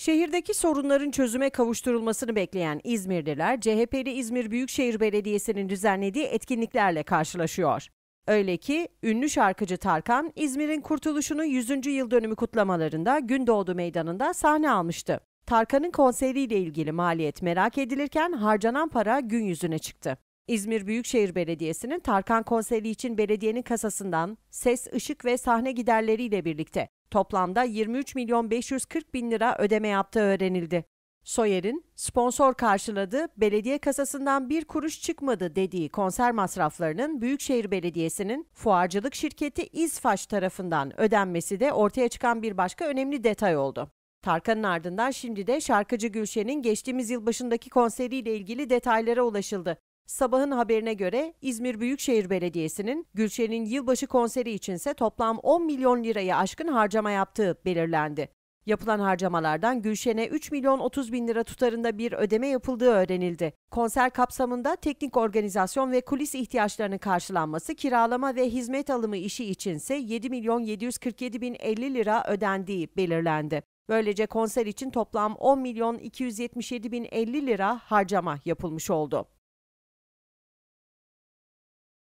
Şehirdeki sorunların çözüme kavuşturulmasını bekleyen İzmirliler CHP'li İzmir Büyükşehir Belediyesi'nin düzenlediği etkinliklerle karşılaşıyor. Öyle ki ünlü şarkıcı Tarkan İzmir'in kurtuluşunun 100. yıl dönümü kutlamalarında Gündoğdu Meydanı'nda sahne almıştı. Tarkan'ın konseriyle ilgili maliyet merak edilirken harcanan para gün yüzüne çıktı. İzmir Büyükşehir Belediyesi'nin Tarkan konseri için belediyenin kasasından ses, ışık ve sahne giderleriyle birlikte toplamda 23 milyon 540 bin lira ödeme yaptığı öğrenildi. Soyer'in sponsor karşıladı, belediye kasasından bir kuruş çıkmadı dediği konser masraflarının Büyükşehir Belediyesi'nin fuarcılık şirketi İzfaş tarafından ödenmesi de ortaya çıkan bir başka önemli detay oldu. Tarkan'ın ardından şimdi de şarkıcı Gülşen'in geçtiğimiz yıl başındaki konseriyle ilgili detaylara ulaşıldı. Sabahın haberine göre İzmir Büyükşehir Belediyesi'nin Gülşen'in yılbaşı konseri içinse toplam 10 milyon lirayı aşkın harcama yaptığı belirlendi. Yapılan harcamalardan Gülşen'e 3 milyon 30 bin lira tutarında bir ödeme yapıldığı öğrenildi. Konser kapsamında teknik organizasyon ve kulis ihtiyaçlarının karşılanması, kiralama ve hizmet alımı işi içinse 7 milyon 747 bin 50 lira ödendiği belirlendi. Böylece konser için toplam 10 milyon 277 bin 50 lira harcama yapılmış oldu.